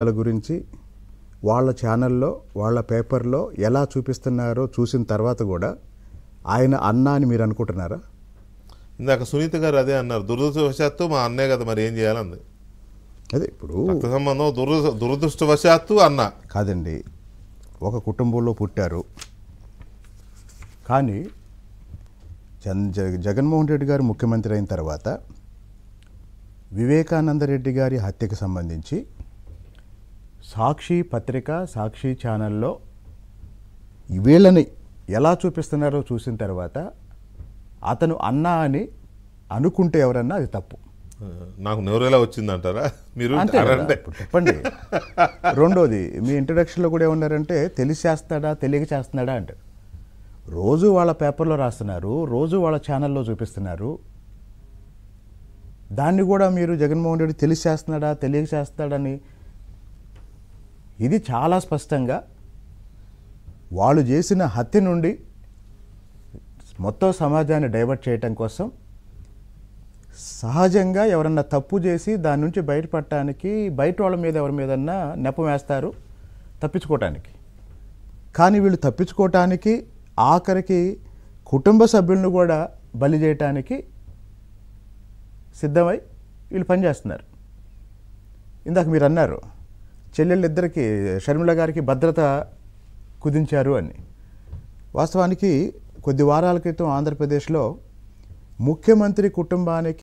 వాళ్ళ గురించి వాళ్ళ ఛానల్లో వాళ్ళ పేపర్లో ఎలా చూపిస్తున్నారో చూసిన తర్వాత కూడా ఆయన అన్న అని మీరు అనుకుంటున్నారా ఇందాక సునీత గారు అదే అన్నారు దురదృష్టవశాత్తు మా అన్నయ్య కదా మరి ఏం చేయాలంది అదే ఇప్పుడు సంబంధం దురద దురదృష్టవశాత్తు అన్న కాదండి ఒక కుటుంబంలో పుట్టారు కానీ జన్ జగన్మోహన్ రెడ్డి గారు ముఖ్యమంత్రి అయిన తర్వాత వివేకానంద రెడ్డి గారి హత్యకు సంబంధించి సాక్షి పత్రిక సాక్షి ఛానల్లో వీళ్ళని ఎలా చూపిస్తున్నారో చూసిన తర్వాత అతను అన్నా అని అనుకుంటే ఎవరన్నా అది తప్పు నాకు ఎలా వచ్చిందంటారా మీరు చెప్పండి రెండోది మీ ఇంట్రడక్షన్లో కూడా ఏమన్నారంటే తెలిసి చేస్తాడా తెలియక చేస్తున్నాడా అంటే రోజు వాళ్ళ పేపర్లో రాస్తున్నారు రోజు వాళ్ళ ఛానల్లో చూపిస్తున్నారు దాన్ని కూడా మీరు జగన్మోహన్ రెడ్డి తెలిసి చేస్తున్నాడా తెలియక చేస్తున్నాడని ఇది చాలా స్పష్టంగా వాళ్ళు చేసిన హత్య నుండి మొత్తం సమాజాన్ని డైవర్ట్ చేయటం కోసం సహజంగా ఎవరన్నా తప్పు చేసి దాని నుంచి బయటపడటానికి బయట వాళ్ళ మీద ఎవరి మీదన్నా నెపం వేస్తారు తప్పించుకోవటానికి కానీ వీళ్ళు తప్పించుకోవటానికి ఆఖరికి కుటుంబ సభ్యులను కూడా బలి చేయటానికి సిద్ధమై వీళ్ళు పనిచేస్తున్నారు ఇందాక మీరు అన్నారు చెల్లెళ్ళిద్దరికి షర్మిల గారికి భద్రత కుదించారు అని వాస్తవానికి కొద్ది వారాల క్రితం ఆంధ్రప్రదేశ్లో ముఖ్యమంత్రి కుటుంబానికి